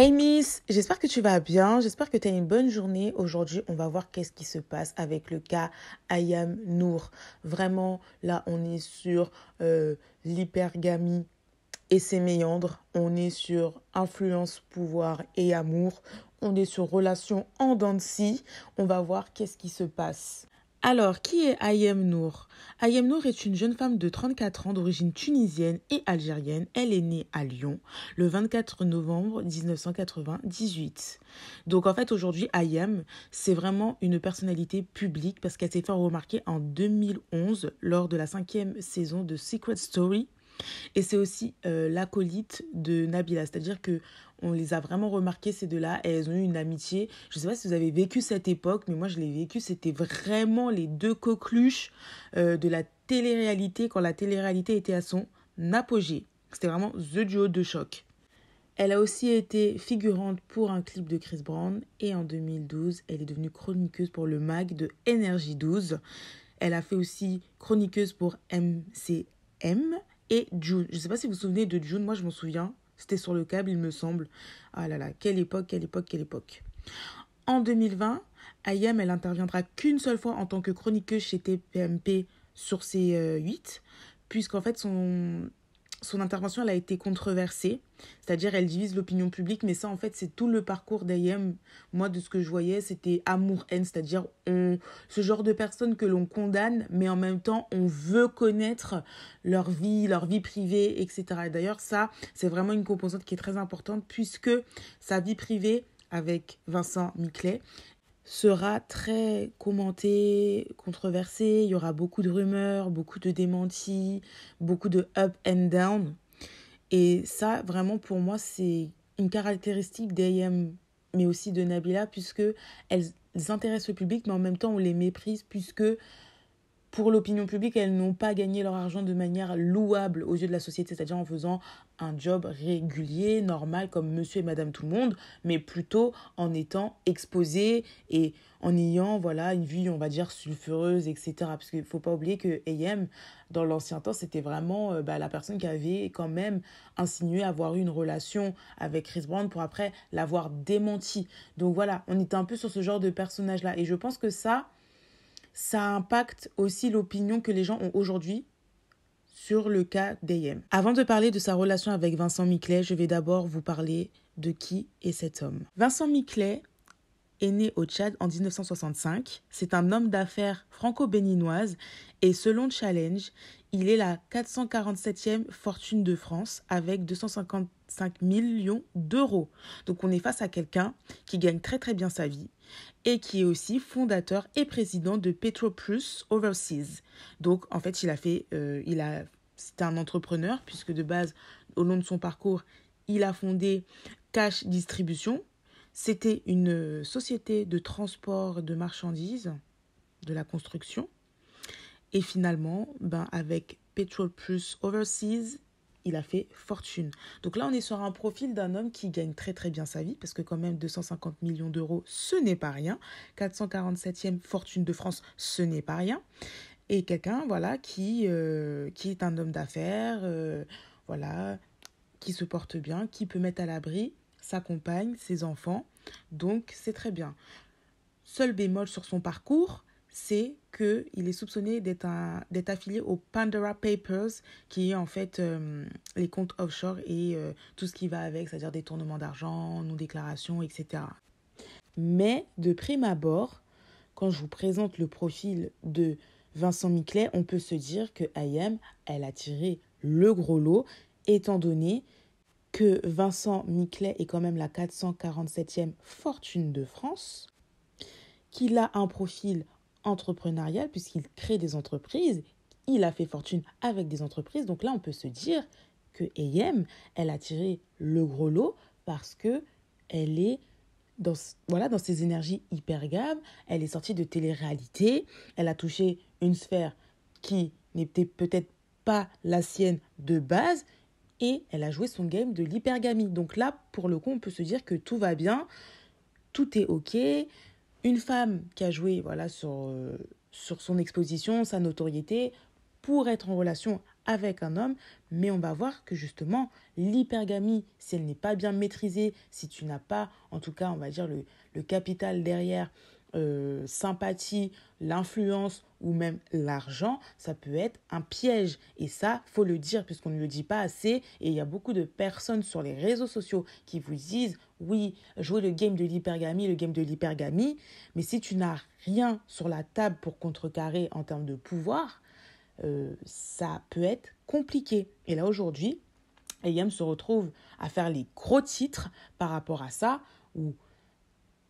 Hey Miss, j'espère que tu vas bien, j'espère que tu as une bonne journée. Aujourd'hui, on va voir qu'est-ce qui se passe avec le cas Ayam Nour. Vraiment, là, on est sur euh, l'hypergamie et ses méandres, on est sur influence, pouvoir et amour, on est sur relation en dents On va voir qu'est-ce qui se passe. Alors, qui est Ayem Nour Ayem Nour est une jeune femme de 34 ans d'origine tunisienne et algérienne. Elle est née à Lyon le 24 novembre 1998. Donc en fait, aujourd'hui, Ayem, c'est vraiment une personnalité publique parce qu'elle s'est fait remarquer en 2011 lors de la cinquième saison de Secret Story. Et c'est aussi euh, l'acolyte de Nabila, c'est-à-dire que on les a vraiment remarquées, ces deux-là, et elles ont eu une amitié. Je ne sais pas si vous avez vécu cette époque, mais moi, je l'ai vécu. C'était vraiment les deux coqueluches euh, de la télé-réalité quand la télé-réalité était à son apogée. C'était vraiment The Duo de choc. Elle a aussi été figurante pour un clip de Chris Brown et en 2012, elle est devenue chroniqueuse pour le mag de Energy 12. Elle a fait aussi chroniqueuse pour MCM et June. Je ne sais pas si vous vous souvenez de June, moi je m'en souviens. C'était sur le câble, il me semble. Ah là là, quelle époque, quelle époque, quelle époque. En 2020, Ayam, elle interviendra qu'une seule fois en tant que chroniqueuse chez TPMP sur ses 8, puisqu'en fait, son, son intervention elle a été controversée, c'est-à-dire elle divise l'opinion publique, mais ça en fait c'est tout le parcours d'Ayem. Moi de ce que je voyais c'était amour-haine, c'est-à-dire on, ce genre de personnes que l'on condamne, mais en même temps on veut connaître leur vie, leur vie privée, etc. Et d'ailleurs ça c'est vraiment une composante qui est très importante puisque sa vie privée avec Vincent Miclet sera très commenté, controversé. Il y aura beaucoup de rumeurs, beaucoup de démentis, beaucoup de up and down. Et ça, vraiment, pour moi, c'est une caractéristique d'AM, mais aussi de Nabila, puisque intéressent le public, mais en même temps, on les méprise, puisque pour l'opinion publique, elles n'ont pas gagné leur argent de manière louable aux yeux de la société, c'est-à-dire en faisant un job régulier, normal, comme monsieur et madame tout le monde, mais plutôt en étant exposé et en ayant voilà une vie, on va dire, sulfureuse, etc. Parce qu'il faut pas oublier que AM, dans l'ancien temps, c'était vraiment euh, bah, la personne qui avait quand même insinué avoir eu une relation avec Chris Brown pour après l'avoir démenti. Donc voilà, on est un peu sur ce genre de personnage-là. Et je pense que ça, ça impacte aussi l'opinion que les gens ont aujourd'hui sur le cas d'E.M. Avant de parler de sa relation avec Vincent Miclet, je vais d'abord vous parler de qui est cet homme. Vincent Miclet est né au Tchad en 1965. C'est un homme d'affaires franco-béninoise et selon Challenge, il est la 447e fortune de France avec 255 millions d'euros. Donc on est face à quelqu'un qui gagne très très bien sa vie et qui est aussi fondateur et président de Petroplus Overseas. Donc en fait, il a fait euh, il a c'était un entrepreneur, puisque de base, au long de son parcours, il a fondé Cash Distribution. C'était une société de transport de marchandises, de la construction. Et finalement, ben, avec Petrol Plus Overseas, il a fait fortune. Donc là, on est sur un profil d'un homme qui gagne très très bien sa vie, parce que quand même 250 millions d'euros, ce n'est pas rien. 447e fortune de France, ce n'est pas rien et quelqu'un voilà qui euh, qui est un homme d'affaires euh, voilà qui se porte bien qui peut mettre à l'abri sa compagne ses enfants donc c'est très bien seul bémol sur son parcours c'est que il est soupçonné d'être d'être affilié aux Pandora Papers qui est en fait euh, les comptes offshore et tout ce qui va avec c'est-à-dire détournement d'argent non déclaration etc mais de prime abord quand je vous présente le profil de Vincent Miclet, on peut se dire que Ayem, elle a tiré le gros lot, étant donné que Vincent Miclet est quand même la 447e fortune de France, qu'il a un profil entrepreneurial puisqu'il crée des entreprises, il a fait fortune avec des entreprises, donc là on peut se dire que AM, elle a tiré le gros lot parce que elle est dans, voilà, dans ses énergies hypergames, Elle est sortie de télé-réalité. Elle a touché une sphère qui n'était peut-être pas la sienne de base. Et elle a joué son game de l'hypergamie. Donc là, pour le coup, on peut se dire que tout va bien, tout est OK. Une femme qui a joué voilà, sur, euh, sur son exposition, sa notoriété, pour être en relation avec un homme, mais on va voir que justement, l'hypergamie, si elle n'est pas bien maîtrisée, si tu n'as pas, en tout cas, on va dire, le, capital derrière, euh, sympathie, l'influence ou même l'argent, ça peut être un piège. Et ça, faut le dire, puisqu'on ne le dit pas assez. Et il y a beaucoup de personnes sur les réseaux sociaux qui vous disent, oui, jouer le game de l'hypergamie, le game de l'hypergamie. Mais si tu n'as rien sur la table pour contrecarrer en termes de pouvoir, euh, ça peut être compliqué. Et là aujourd'hui, Ayam se retrouve à faire les gros titres par rapport à ça, ou,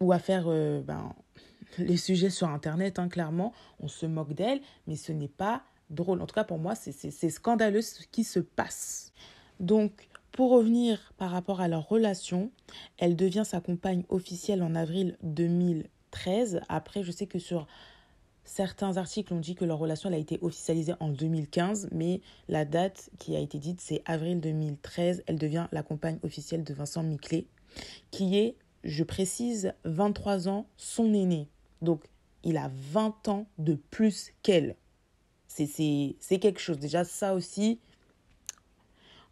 ou à faire euh, ben, les sujets sur Internet, hein, clairement. On se moque d'elle, mais ce n'est pas drôle. En tout cas, pour moi, c'est scandaleux ce qui se passe. Donc, pour revenir par rapport à leur relation, elle devient sa compagne officielle en avril 2013. Après, je sais que sur Certains articles ont dit que leur relation a été officialisée en 2015, mais la date qui a été dite, c'est avril 2013. Elle devient la compagne officielle de Vincent Miclet, qui est, je précise, 23 ans, son aîné. Donc, il a 20 ans de plus qu'elle. C'est quelque chose. Déjà, ça aussi,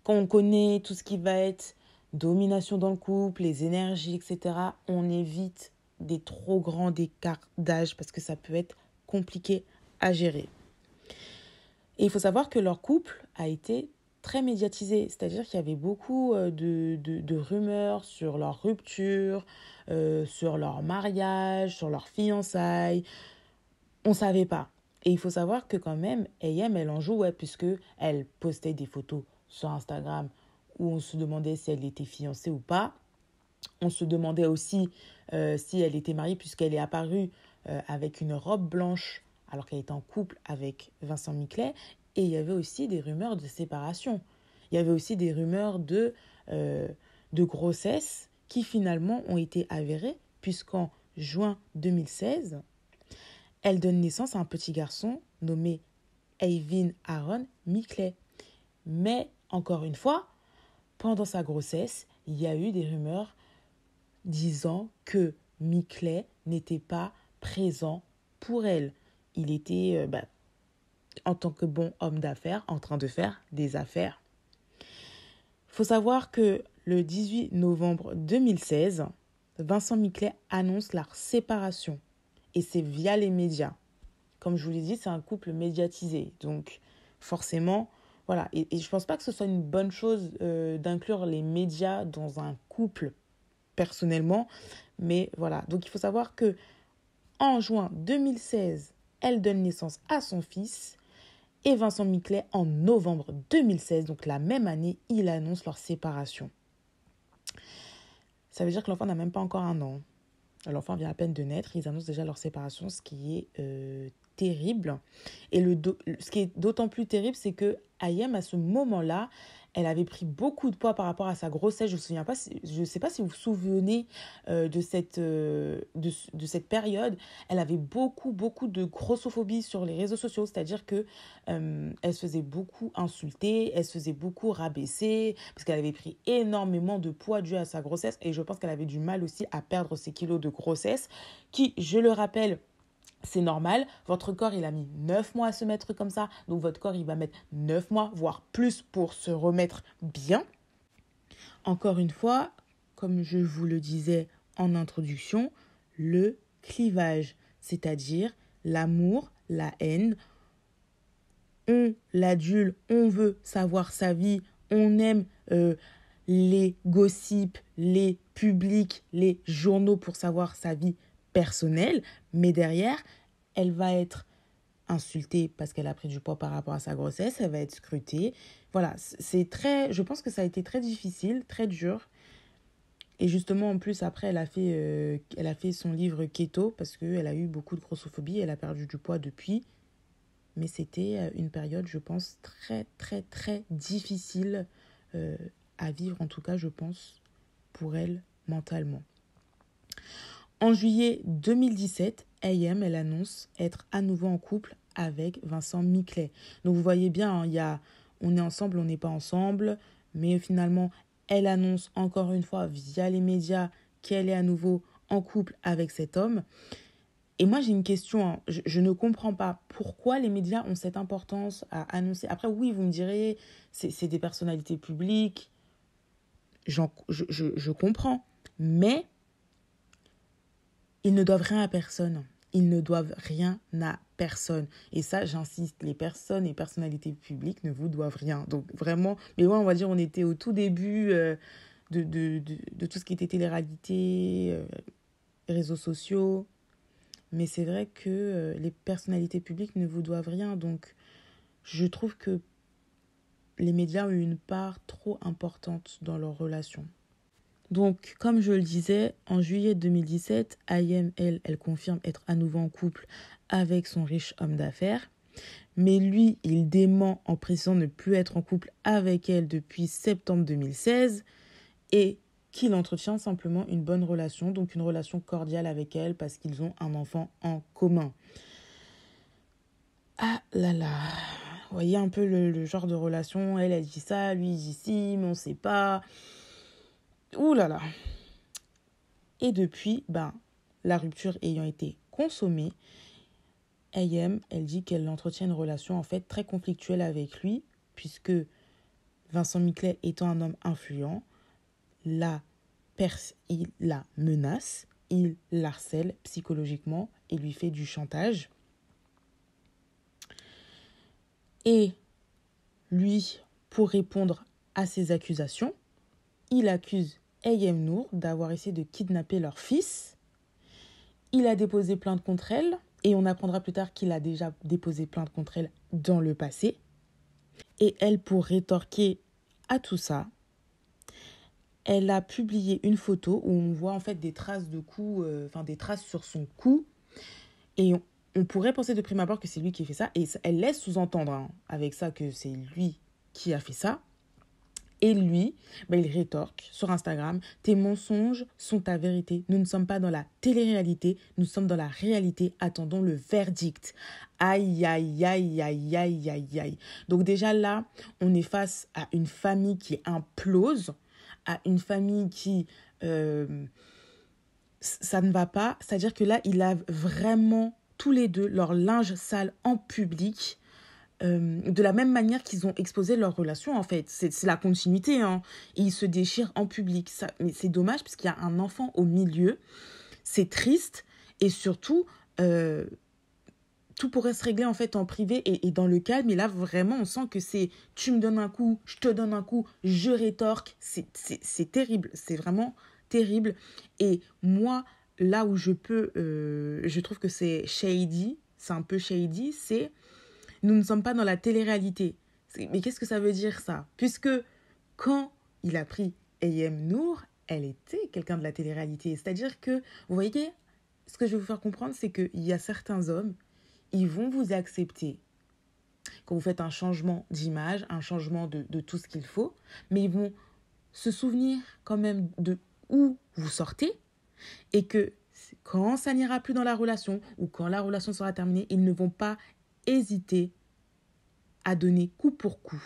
quand on connaît tout ce qui va être domination dans le couple, les énergies, etc., on évite des trop grands écarts d'âge parce que ça peut être compliqué à gérer. Et il faut savoir que leur couple a été très médiatisé, c'est-à-dire qu'il y avait beaucoup euh, de, rumeurs sur leur rupture, euh, sur leur mariage, sur leur fiançailles. On ne savait pas. Et il faut savoir que quand même, AM, elle en jouait, puisque elle postait des photos sur Instagram où on se demandait si elle était fiancée ou pas. On se demandait aussi euh, si elle était mariée, puisqu'elle est apparue euh, avec une robe blanche alors qu'elle était en couple avec Vincent Miclet. Et il y avait aussi des rumeurs de séparation. Il y avait aussi des rumeurs de, euh, de grossesse qui finalement ont été avérées puisqu'en juin 2016, elle donne naissance à un petit garçon nommé Eivin Aaron Miclet. Mais encore une fois, pendant sa grossesse, il y a eu des rumeurs disant que Miclet n'était pas présent pour elle. Il était, euh, bah, en tant que bon homme d'affaires, en train de faire des affaires. faut savoir que le 18 novembre 2016, Vincent Miclet annonce la séparation. Et c'est via les médias. Comme je vous l'ai dit, c'est un couple médiatisé. Donc, forcément, voilà. Et, je ne pense pas que ce soit une bonne chose euh, d'inclure les médias dans un couple, personnellement. Mais voilà. Donc, il faut savoir que en juin 2016, elle donne naissance à son fils. Et Vincent Miclet, en novembre 2016, donc la même année, il annonce leur séparation. Ça veut dire que l'enfant n'a même pas encore un an. L'enfant vient à peine de naître, ils annoncent déjà leur séparation, ce qui est euh, terrible. Et le ce qui est d'autant plus terrible, c'est que Ayem, à ce moment-là, elle avait pris beaucoup de poids par rapport à sa grossesse. Je ne souviens pas, je sais pas si vous vous souvenez euh, de, cette, euh, de, cette période. Elle avait beaucoup, beaucoup de grossophobie sur les réseaux sociaux, c'est-à-dire que euh, elle se faisait beaucoup insulter, elle se faisait beaucoup rabaisser, parce qu'elle avait pris énormément de poids dû à sa grossesse. Et je pense qu'elle avait du mal aussi à perdre ses kilos de grossesse, qui, je le rappelle, c'est normal. Votre corps, il a mis 9 mois à se mettre comme ça. Donc votre corps, il va mettre 9 mois, voire plus, pour se remettre bien. Encore une fois, comme je vous le disais en introduction, le clivage, c'est-à-dire l'amour, la haine. On, l'adule, on veut savoir sa vie, on aime euh, les gossips, les publics, les journaux pour savoir sa vie personnelle, mais derrière, elle va être insultée parce qu'elle a pris du poids par rapport à sa grossesse, elle va être scrutée. Voilà, c'est très je pense que ça a été très difficile, très dur. Et justement en plus après elle a fait euh, a fait son livre keto parce qu'elle a eu beaucoup de grossophobie, elle a perdu du poids depuis. Mais c'était euh, une période, je pense, très très très difficile euh, à vivre en tout cas, je pense, pour elle mentalement. En juillet 2017, AM, elle annonce être à nouveau en couple avec Vincent Miclet. Donc vous voyez bien, hein, il y on est ensemble, on n'est pas ensemble, mais finalement, elle annonce encore une fois via les médias qu'elle est à nouveau en couple avec cet homme. Et moi, j'ai une question. Hein. Je, ne comprends pas pourquoi les médias ont cette importance à annoncer. Après, oui, vous me direz, c'est des personnalités publiques. Je, je comprends. Mais ils ne doivent rien à personne. Ils ne doivent rien à personne. Et ça, j'insiste, les personnes et personnalités publiques ne vous doivent rien. Donc vraiment, mais ouais, on va dire, on était au tout début euh, de, tout ce qui était télé-réalité, euh, réseaux sociaux. Mais c'est vrai que euh, les personnalités publiques ne vous doivent rien. Donc je trouve que les médias ont une part trop importante dans leurs relations. Donc, comme je le disais, en juillet 2017, Ayem, elle, elle confirme être à nouveau en couple avec son riche homme d'affaires. Mais lui, il dément en précisant ne plus être en couple avec elle depuis septembre 2016 et qu'il entretient simplement une bonne relation, donc une relation cordiale avec elle parce qu'ils ont un enfant en commun. Ah là là, vous voyez un peu le, genre de relation, elle, elle dit ça, lui, dit si, mais on ne sait pas. Ouh là là. Et depuis, ben, la rupture ayant été consommée, AM, elle dit qu'elle entretient une relation en fait très conflictuelle avec lui, puisque Vincent Miclet étant un homme influent, la perce, il la menace, il l'harcèle psychologiquement et lui fait du chantage. Et lui, pour répondre à ses accusations, il accuse Ayem Nour d'avoir essayé de kidnapper leur fils. Il a déposé plainte contre elle, et on apprendra plus tard qu'il a déjà déposé plainte contre elle dans le passé. Et elle, pour rétorquer à tout ça, elle a publié une photo où on voit en fait des traces de coups, euh, enfin des traces sur son cou. Et on, pourrait penser de prime abord que c'est lui qui a fait ça. Et elle laisse sous-entendre hein, avec ça que c'est lui qui a fait ça. Et lui, ben, il rétorque sur Instagram, tes mensonges sont ta vérité. Nous ne sommes pas dans la télé-réalité, nous sommes dans la réalité. Attendons le verdict. Aïe, aïe, aïe, aïe, aïe, aïe, aïe. Donc déjà là, on est face à une famille qui implose, à une famille qui... Euh, ça ne va pas. C'est-à-dire que là, ils lavent vraiment tous les deux leur linge sale en public euh, de la même manière qu'ils ont exposé leur relation en fait. C'est la continuité. Hein. ils se déchirent en public. Ça, mais c'est dommage parce qu'il y a un enfant au milieu. C'est triste. Et surtout, euh, tout pourrait se régler en fait en privé et, dans le calme. Et là, vraiment, on sent que c'est tu me donnes un coup, je te donne un coup, je rétorque. C'est terrible. C'est vraiment terrible. Et moi, là où je peux, euh, je trouve que c'est shady, c'est un peu shady, c'est nous ne sommes pas dans la télé-réalité. Mais qu'est-ce que ça veut dire ça Puisque quand il a pris A.M. Nour, elle était quelqu'un de la télé-réalité. C'est-à-dire que, vous voyez, ce que je vais vous faire comprendre, c'est qu'il y a certains hommes, ils vont vous accepter quand vous faites un changement d'image, un changement de, de tout ce qu'il faut, mais ils vont se souvenir quand même de où vous sortez et que quand ça n'ira plus dans la relation ou quand la relation sera terminée, ils ne vont pas hésiter à donner coup pour coup.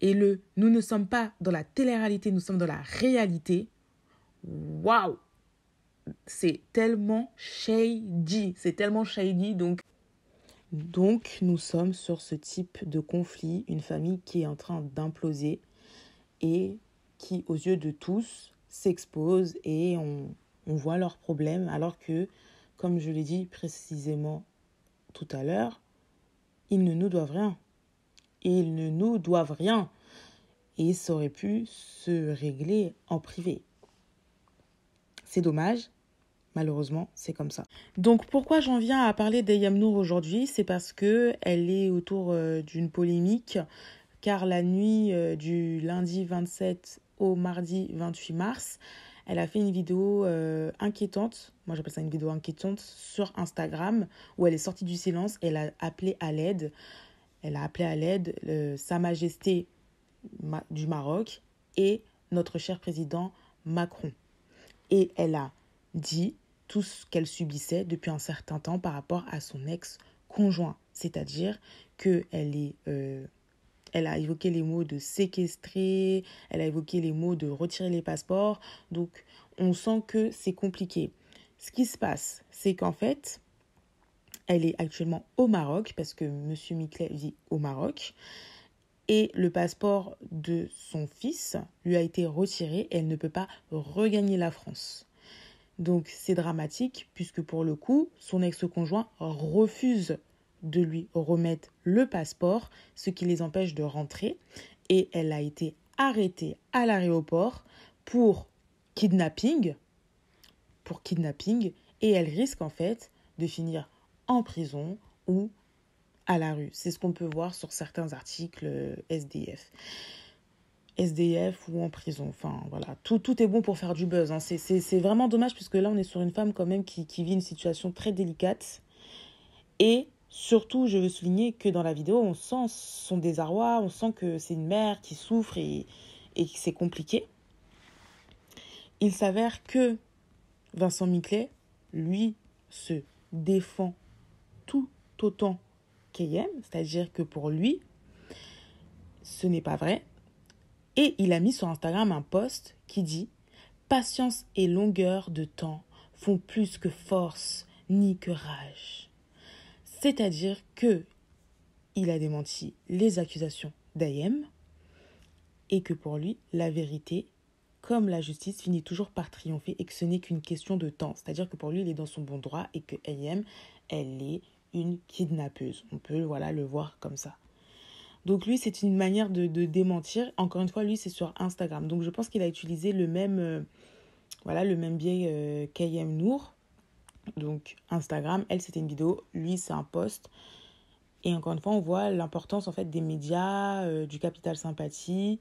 Et le nous ne sommes pas dans la télé-réalité, nous sommes dans la réalité. Waouh! C'est tellement shady. C'est tellement shady. Donc, donc, nous sommes sur ce type de conflit, une famille qui est en train d'imploser et qui, aux yeux de tous, s'expose et on voit leurs problèmes, alors que, comme je l'ai dit précisément tout à l'heure, ils ne nous doivent rien. Ils ne nous doivent rien. Et ça aurait pu se régler en privé. C'est dommage. Malheureusement, c'est comme ça. Donc pourquoi j'en viens à parler d'Ayamnour aujourd'hui C'est parce que elle est autour euh, d'une polémique car la nuit euh, du lundi 27 au mardi 28 mars, elle a fait une vidéo euh, inquiétante, moi j'appelle ça une vidéo inquiétante, sur Instagram, où elle est sortie du silence, elle a appelé à l'aide, elle a appelé à l'aide euh, Sa Majesté du Maroc et notre cher président Macron. Et elle a dit tout ce qu'elle subissait depuis un certain temps par rapport à son ex-conjoint, c'est-à-dire qu'elle est... elle euh, est elle a évoqué les mots de séquestrer, elle a évoqué les mots de retirer les passeports. Donc, on sent que c'est compliqué. Ce qui se passe, c'est qu'en fait, elle est actuellement au Maroc, parce que M. Miclet vit au Maroc, et le passeport de son fils lui a été retiré elle ne peut pas regagner la France. Donc c'est dramatique puisque pour le coup, son ex-conjoint refuse de lui remettre le passeport, ce qui les empêche de rentrer. Et elle a été arrêtée à l'aéroport pour kidnapping, pour kidnapping, et elle risque en fait de finir en prison ou à la rue. C'est ce qu'on peut voir sur certains articles euh, SDF. SDF ou en prison. Enfin, voilà, tout, tout est bon pour faire du buzz. Hein. C'est vraiment dommage puisque là, on est sur une femme quand même qui, qui vit une situation très délicate. Et Surtout, je veux souligner que dans la vidéo, on sent son désarroi, on sent que c'est une mère qui souffre et, que c'est compliqué. Il s'avère que Vincent Miclet, lui, se défend tout autant qu'elle, c'est-à-dire que pour lui, ce n'est pas vrai. Et il a mis sur Instagram un post qui dit Patience et longueur de temps font plus que force ni que rage. C'est-à-dire que il a démenti les accusations d'Ayem et que pour lui, la vérité, comme la justice, finit toujours par triompher et que ce n'est qu'une question de temps. C'est-à-dire que pour lui, il est dans son bon droit et que elle est une kidnappeuse. On peut voilà, le voir comme ça. Donc lui, c'est une manière de, démentir. Encore une fois, lui, c'est sur Instagram. Donc je pense qu'il a utilisé le même, euh, voilà, le même biais euh, Nour donc Instagram. Elle, c'était une vidéo, lui, c'est un post. Et encore une fois, on voit l'importance en fait des médias, euh, du capital sympathie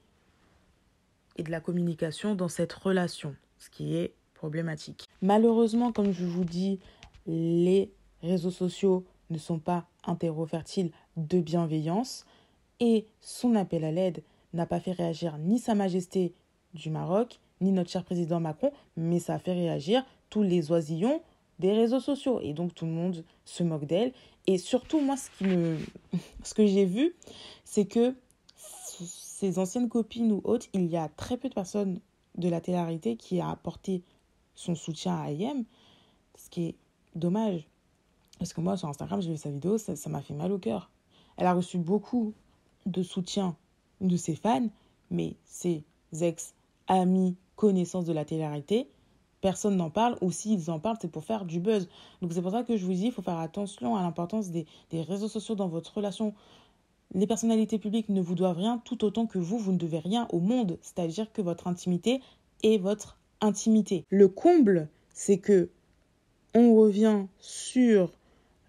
et de la communication dans cette relation, ce qui est problématique. Malheureusement, comme je vous dis, les réseaux sociaux ne sont pas un de bienveillance et son appel à l'aide n'a pas fait réagir ni Sa Majesté du Maroc, ni notre cher président Macron, mais ça a fait réagir tous les oisillons des réseaux sociaux. Et donc tout le monde se moque d'elle. Et surtout, moi, ce, qui me... ce que j'ai vu, c'est que ses anciennes copines ou autres, il y a très peu de personnes de la télarité qui a apporté son soutien à IM, ce qui est dommage. Parce que moi, sur Instagram, j'ai vu sa vidéo, ça m'a fait mal au cœur. Elle a reçu beaucoup de soutien de ses fans, mais ses ex-amis, connaissances de la télarité personne n'en parle ou s'ils en parlent, c'est pour faire du buzz. Donc c'est pour ça que je vous dis, il faut faire attention à l'importance des, réseaux sociaux dans votre relation. Les personnalités publiques ne vous doivent rien, tout autant que vous, vous ne devez rien au monde. C'est-à-dire que votre intimité est votre intimité. Le comble, c'est que on revient sur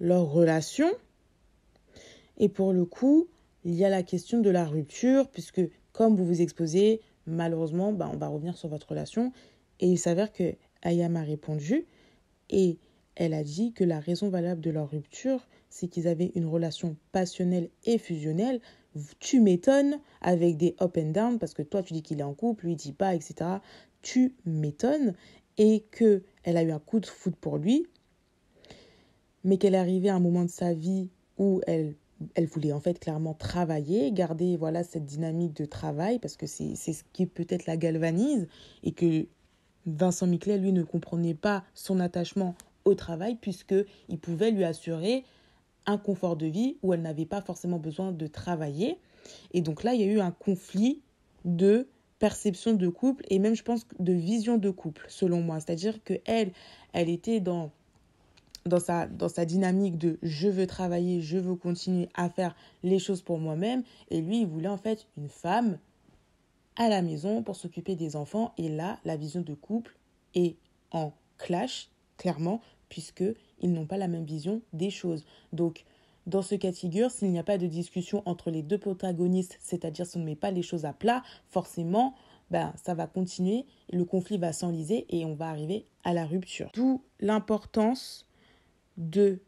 leur relation. Et pour le coup, il y a la question de la rupture, puisque comme vous vous exposez, malheureusement, bah, on va revenir sur votre relation. Et il s'avère que Aya m'a répondu et elle a dit que la raison valable de leur rupture, c'est qu'ils avaient une relation passionnelle et fusionnelle. Tu m'étonnes avec des up and down parce que toi tu dis qu'il est en couple, lui il dit pas, etc. Tu m'étonnes et que elle a eu un coup de foudre pour lui, mais qu'elle est arrivée à un moment de sa vie où elle elle voulait en fait clairement travailler, garder voilà cette dynamique de travail parce que c'est ce qui peut-être la galvanise et que Vincent Miclet, lui, ne comprenait pas son attachement au travail puisqu'il pouvait lui assurer un confort de vie où elle n'avait pas forcément besoin de travailler. Et donc là, il y a eu un conflit de perception de couple et même, je pense, de vision de couple, selon moi. C'est-à-dire que elle, elle était dans, dans, sa, dans sa dynamique de je veux travailler, je veux continuer à faire les choses pour moi-même. Et lui, il voulait en fait une femme à la maison pour s'occuper des enfants. Et là, la vision de couple est en clash, clairement, puisqu'ils n'ont pas la même vision des choses. Donc, dans ce cas de figure, s'il n'y a pas de discussion entre les deux protagonistes, c'est-à-dire si on ne met pas les choses à plat, forcément, ben, ça va continuer, le conflit va s'enliser et on va arriver à la rupture. D'où l'importance de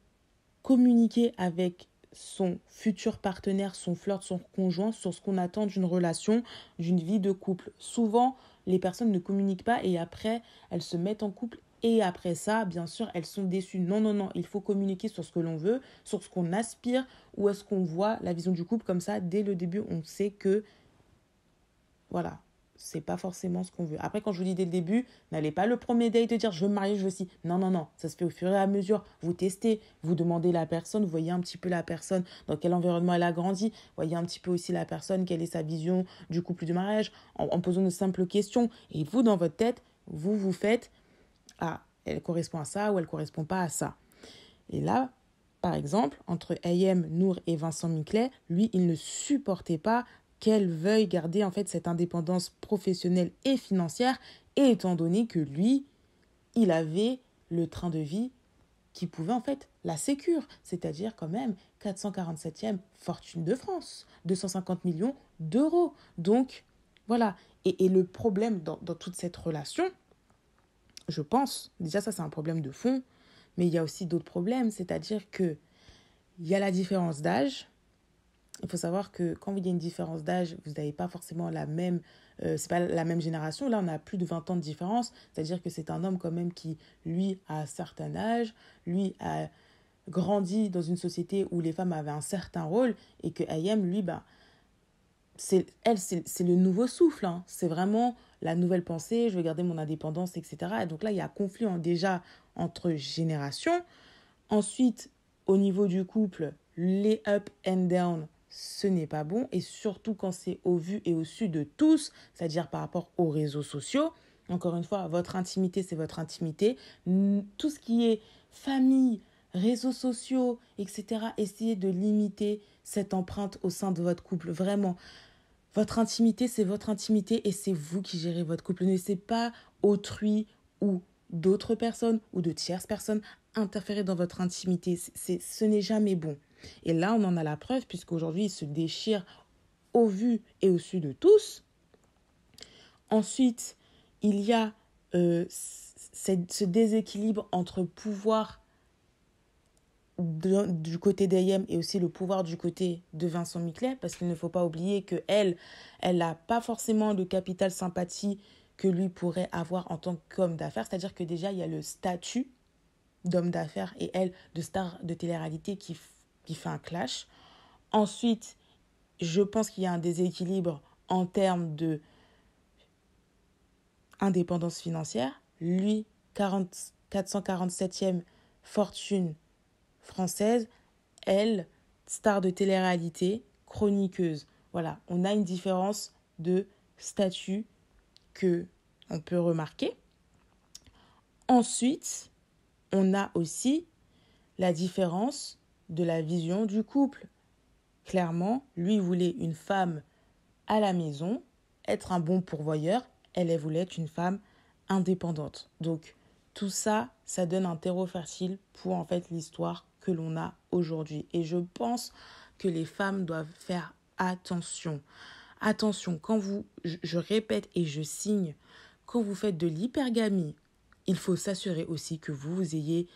communiquer avec son futur partenaire, son flirt, son conjoint sur ce qu'on attend d'une relation, d'une vie de couple. Souvent, les personnes ne communiquent pas et après, elles se mettent en couple et après ça, bien sûr, elles sont déçues. Non, non, non, il faut communiquer sur ce que l'on veut, sur ce qu'on aspire, ou est-ce qu'on voit la vision du couple comme ça. Dès le début, on sait que, voilà, c'est pas forcément ce qu'on veut. Après, quand je vous dis dès le début, n'allez pas le premier day de dire je veux me marier, je veux si. Non, non, non. Ça se fait au fur et à mesure. Vous testez, vous demandez la personne, vous voyez un petit peu la personne, dans quel environnement elle a grandi, voyez un petit peu aussi la personne, quelle est sa vision du couple du mariage, en, posant de simples questions. Et vous, dans votre tête, vous vous faites Ah, elle correspond à ça ou elle correspond pas à ça. Et là, par exemple, entre AM, Nour et Vincent Miclet, lui, il ne supportait pas qu'elle veuille garder en fait cette indépendance professionnelle et financière, étant donné que lui, il avait le train de vie qui pouvait en fait la sécure, c'est-à-dire quand même 447e fortune de France, 250 millions d'euros. Donc voilà, et, le problème dans, toute cette relation, je pense, déjà ça c'est un problème de fond, mais il y a aussi d'autres problèmes, c'est-à-dire que il y a la différence d'âge, il faut savoir que quand il y a une différence d'âge, vous n'avez pas forcément la même, Ce euh, c'est pas la même génération. Là, on a plus de 20 ans de différence, c'est-à-dire que c'est un homme quand même qui, lui, a un certain âge, lui a grandi dans une société où les femmes avaient un certain rôle et que Ayem, lui, bah, c'est elle, c'est le nouveau souffle. Hein. C'est vraiment la nouvelle pensée. Je veux garder mon indépendance, etc. Et donc là, il y a conflit hein, déjà entre générations. Ensuite, au niveau du couple, les up and down ce n'est pas bon. Et surtout quand c'est au vu et au su de tous, c'est-à-dire par rapport aux réseaux sociaux. Encore une fois, votre intimité, c'est votre intimité. Tout ce qui est famille, réseaux sociaux, etc., essayez de limiter cette empreinte au sein de votre couple. Vraiment, votre intimité, c'est votre intimité et c'est vous qui gérez votre couple. Ne laissez pas autrui ou d'autres personnes ou de tierces personnes interférer dans votre intimité. C'est, ce n'est jamais bon. Et là, on en a la preuve, puisqu'aujourd'hui, il se déchire au vu et au su de tous. Ensuite, il y a euh, ce déséquilibre entre pouvoir du côté d'Ayem et aussi le pouvoir du côté de Vincent Miclet, parce qu'il ne faut pas oublier qu'elle, elle, elle n'a pas forcément le capital sympathie que lui pourrait avoir en tant qu'homme d'affaires. C'est-à-dire que déjà, il y a le statut d'homme d'affaires et elle de star de télé-réalité qui qui fait un clash. Ensuite, je pense qu'il y a un déséquilibre en termes de indépendance financière. Lui, 447e fortune française, elle, star de télé-réalité, chroniqueuse. Voilà, on a une différence de statut que on peut remarquer. Ensuite, on a aussi la différence de la vision du couple. Clairement, lui voulait une femme à la maison, être un bon pourvoyeur, elle, voulait être une femme indépendante. Donc tout ça, ça donne un terreau fertile pour en fait l'histoire que l'on a aujourd'hui. Et je pense que les femmes doivent faire attention. Attention, quand vous, je répète et je signe, quand vous faites de l'hypergamie, il faut s'assurer aussi que vous, vous ayez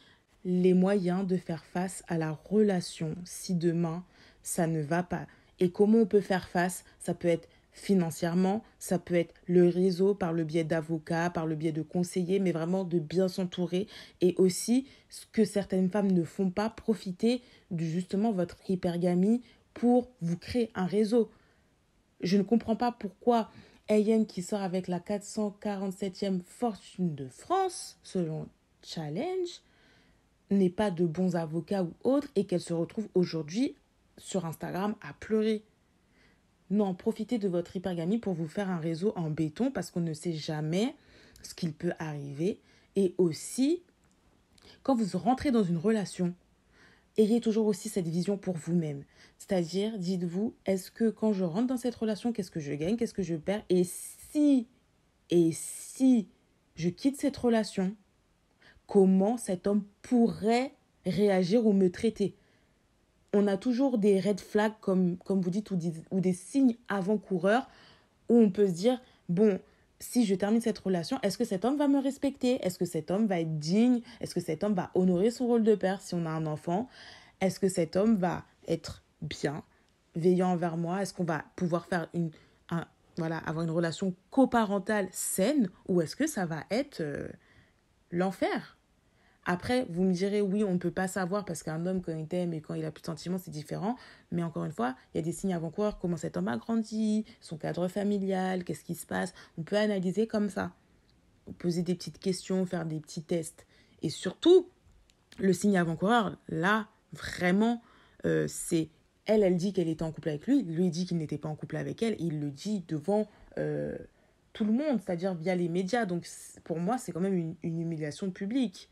les moyens de faire face à la relation si demain ça ne va pas. Et comment on peut faire face Ça peut être financièrement, ça peut être le réseau par le biais d'avocats, par le biais de conseillers, mais vraiment de bien s'entourer et aussi ce que certaines femmes ne font pas, profiter de justement votre hypergamie pour vous créer un réseau. Je ne comprends pas pourquoi Ayen qui sort avec la 447e fortune de France, selon Challenge, n'est pas de bons avocats ou autres et qu'elle se retrouve aujourd'hui sur Instagram à pleurer. Non, profitez de votre hypergamie pour vous faire un réseau en béton parce qu'on ne sait jamais ce qu'il peut arriver. Et aussi, quand vous rentrez dans une relation, ayez toujours aussi cette vision pour vous-même. C'est-à-dire, dites-vous, est-ce que quand je rentre dans cette relation, qu'est-ce que je gagne, qu'est-ce que je perds Et si, et si je quitte cette relation, comment cet homme pourrait réagir ou me traiter. On a toujours des red flags, comme, comme vous dites, ou des, signes avant-coureurs où on peut se dire, bon, si je termine cette relation, est-ce que cet homme va me respecter Est-ce que cet homme va être digne Est-ce que cet homme va honorer son rôle de père si on a un enfant Est-ce que cet homme va être bien, veillant envers moi Est-ce qu'on va pouvoir faire une, voilà, avoir une relation coparentale saine Ou est-ce que ça va être euh, l'enfer après, vous me direz, oui, on ne peut pas savoir parce qu'un homme, quand il t'aime et quand il a plus de sentiments, c'est différent. Mais encore une fois, il y a des signes avant-coureurs, comment cet homme a grandi, son cadre familial, qu'est-ce qui se passe. On peut analyser comme ça. Poser des petites questions, faire des petits tests. Et surtout, le signe avant-coureur, là, vraiment, euh, c'est elle, elle dit qu'elle était en couple avec lui, lui dit qu'il n'était pas en couple avec elle, il le dit devant euh, tout le monde, c'est-à-dire via les médias. Donc pour moi, c'est quand même une humiliation publique.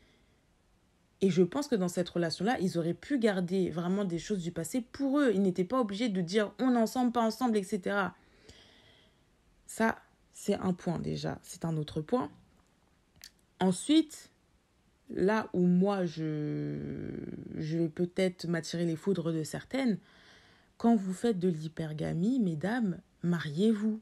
Et je pense que dans cette relation-là, ils auraient pu garder vraiment des choses du passé pour eux. Ils n'étaient pas obligés de dire on est ensemble, pas ensemble, etc. Ça, c'est un point déjà. C'est un autre point. Ensuite, là où moi, je, je vais peut-être m'attirer les foudres de certaines, quand vous faites de l'hypergamie, mesdames, mariez-vous.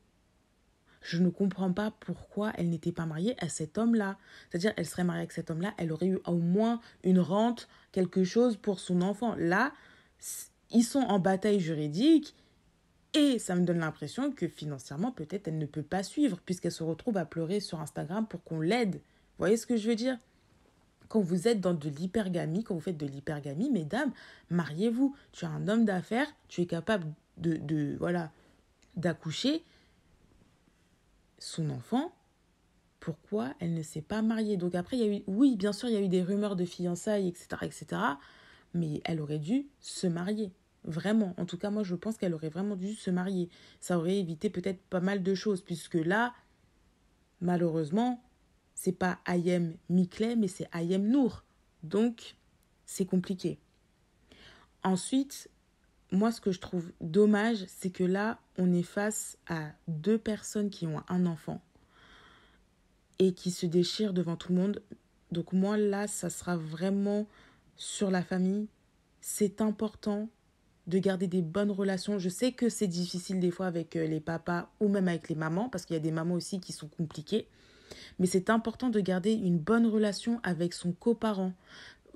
Je ne comprends pas pourquoi elle n'était pas mariée à cet homme-là. C'est-à-dire, elle serait mariée avec cet homme-là, elle aurait eu au moins une rente, quelque chose pour son enfant. Là, ils sont en bataille juridique et ça me donne l'impression que financièrement, peut-être, elle ne peut pas suivre puisqu'elle se retrouve à pleurer sur Instagram pour qu'on l'aide. Vous voyez ce que je veux dire quand vous êtes dans de l'hypergamie, quand vous faites de l'hypergamie, mesdames, mariez-vous. Tu es un homme d'affaires, tu es capable de voilà d'accoucher, son enfant, pourquoi elle ne s'est pas mariée Donc après, il y a eu, oui, bien sûr, il y a eu des rumeurs de fiançailles, etc., etc., mais elle aurait dû se marier. Vraiment. En tout cas, moi, je pense qu'elle aurait vraiment dû se marier. Ça aurait évité peut-être pas mal de choses, puisque là, malheureusement, c'est pas Ayem Miklet, mais c'est Ayem Nour. Donc, c'est compliqué. Ensuite, moi, ce que je trouve dommage, c'est que là, on est face à deux personnes qui ont un enfant et qui se déchirent devant tout le monde. Donc moi, là, ça sera vraiment sur la famille. C'est important de garder des bonnes relations. Je sais que c'est difficile des fois avec euh, les papas ou même avec les mamans, parce qu'il y a des mamans aussi qui sont compliquées. Mais c'est important de garder une bonne relation avec son coparent.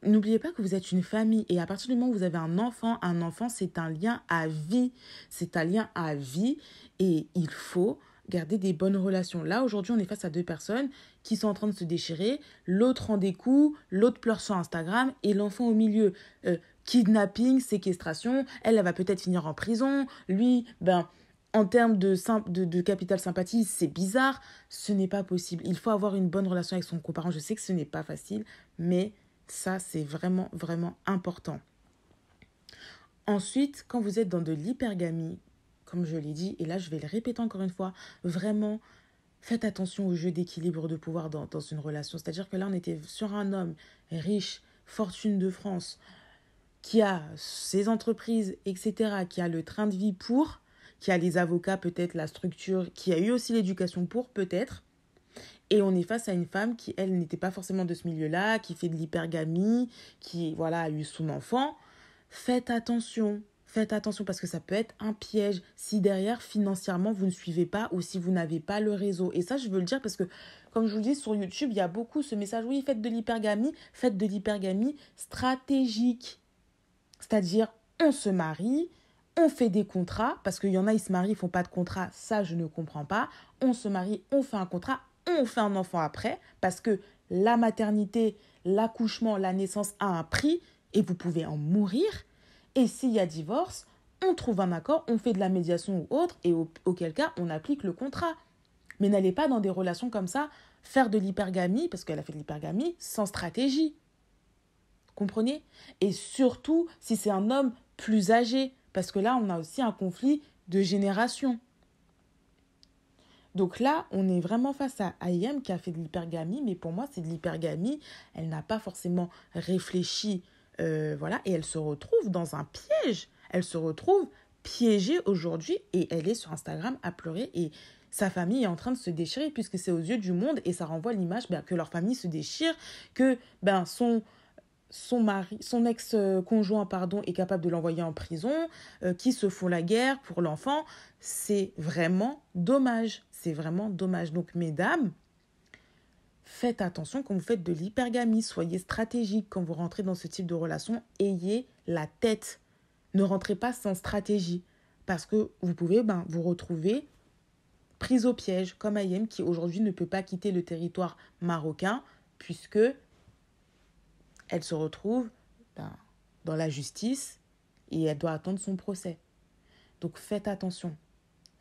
N'oubliez pas que vous êtes une famille et à partir du moment où vous avez un enfant, un enfant, c'est un lien à vie. C'est un lien à vie et il faut garder des bonnes relations. Là, aujourd'hui, on est face à deux personnes qui sont en train de se déchirer. L'autre en des coups, l'autre pleure sur Instagram et l'enfant au milieu. Euh, kidnapping, séquestration, elle, va peut-être finir en prison. Lui, ben, en termes de, de, de capital sympathie, c'est bizarre. Ce n'est pas possible. Il faut avoir une bonne relation avec son coparent. Je sais que ce n'est pas facile, mais ça, c'est vraiment, vraiment important. Ensuite, quand vous êtes dans de l'hypergamie, comme je l'ai dit, et là je vais le répéter encore une fois, vraiment faites attention au jeu d'équilibre de pouvoir dans, dans une relation. C'est-à-dire que là on était sur un homme riche, fortune de France, qui a ses entreprises, etc., qui a le train de vie pour, qui a les avocats peut-être, la structure, qui a eu aussi l'éducation pour peut-être. Et on est face à une femme qui, elle, n'était pas forcément de ce milieu-là, qui fait de l'hypergamie, qui, voilà, a eu son enfant. Faites attention, faites attention parce que ça peut être un piège si derrière, financièrement, vous ne suivez pas ou si vous n'avez pas le réseau. Et ça, je veux le dire parce que, comme je vous le dis, sur YouTube, il y a beaucoup ce message, oui, faites de l'hypergamie, faites de l'hypergamie stratégique. C'est-à-dire, on se marie, on fait des contrats, parce qu'il y en a, ils se marient, ils font pas de contrat, ça je ne comprends pas. On se marie, on fait un contrat, on fait un enfant après, parce que la maternité, l'accouchement, la naissance a un prix, et vous pouvez en mourir. Et s'il y a divorce, on trouve un accord, on fait de la médiation ou autre, et auquel cas on applique le contrat. Mais n'allez pas dans des relations comme ça faire de l'hypergamie, parce qu'elle a fait de l'hypergamie, sans stratégie. Comprenez Et surtout si c'est un homme plus âgé, parce que là on a aussi un conflit de génération. Donc là, on est vraiment face à Ayem qui a fait de l'hypergamie, mais pour moi, c'est de l'hypergamie. Elle n'a pas forcément réfléchi, euh, voilà, et elle se retrouve dans un piège. Elle se retrouve piégée aujourd'hui et elle est sur Instagram à pleurer et sa famille est en train de se déchirer puisque c'est aux yeux du monde et ça renvoie l'image ben, que leur famille se déchire, que ben son son mari, son ex-conjoint pardon, est capable de l'envoyer en prison, euh, qui se font la guerre pour l'enfant, c'est vraiment dommage. C'est vraiment dommage. Donc, mesdames, faites attention quand vous faites de l'hypergamie. Soyez stratégique quand vous rentrez dans ce type de relation. Ayez la tête. Ne rentrez pas sans stratégie. Parce que vous pouvez ben, vous retrouver prise au piège, comme Ayem qui aujourd'hui ne peut pas quitter le territoire marocain, puisque elle se retrouve ben, dans la justice et elle doit attendre son procès. Donc faites attention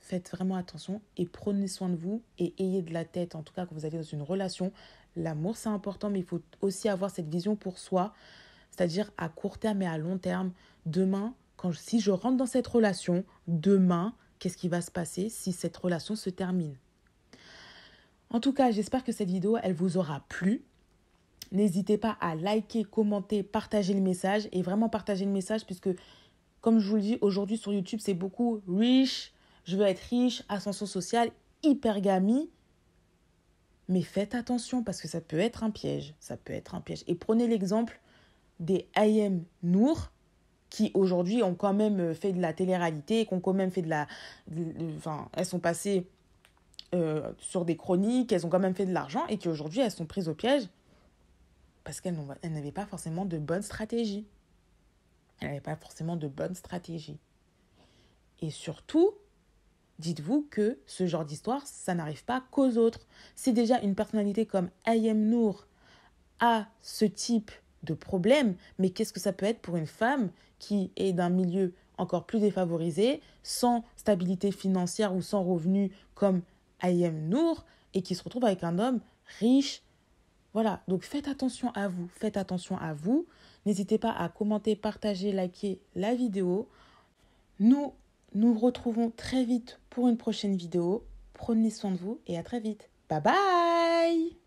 faites vraiment attention et prenez soin de vous et ayez de la tête, en tout cas quand vous allez dans une relation. L'amour, c'est important, mais il faut aussi avoir cette vision pour soi, c'est-à-dire à court terme et à long terme. Demain, quand, si je rentre dans cette relation, demain, qu'est-ce qui va se passer si cette relation se termine En tout cas, j'espère que cette vidéo, elle vous aura plu. N'hésitez pas à liker, commenter, partager le message et vraiment partager le message puisque, comme je vous le dis, aujourd'hui sur YouTube, c'est beaucoup riche, je veux être riche, ascension sociale, hypergamie. Mais faites attention parce que ça peut être un piège. Ça peut être un piège. Et prenez l'exemple des IM Nour qui aujourd'hui ont quand même euh, fait de la télé-réalité, qui ont quand même fait de la... Enfin, elles sont passées euh, sur des chroniques, elles ont quand même fait de l'argent et qui aujourd'hui elles sont prises au piège parce qu'elles n'avaient pas forcément de bonnes stratégies, Elles n'avaient pas forcément de bonnes stratégies. Et surtout, dites-vous que ce genre d'histoire, ça n'arrive pas qu'aux autres. Si déjà une personnalité comme Ayem Nour a ce type de problème, mais qu'est-ce que ça peut être pour une femme qui est d'un milieu encore plus défavorisé, sans stabilité financière ou sans revenus comme Ayem Nour, et qui se retrouve avec un homme riche. Voilà, donc faites attention à vous, faites attention à vous. N'hésitez pas à commenter, partager, liker la vidéo. Nous nous retrouvons très vite pour une prochaine vidéo. Prenez soin de vous et à très vite. Bye bye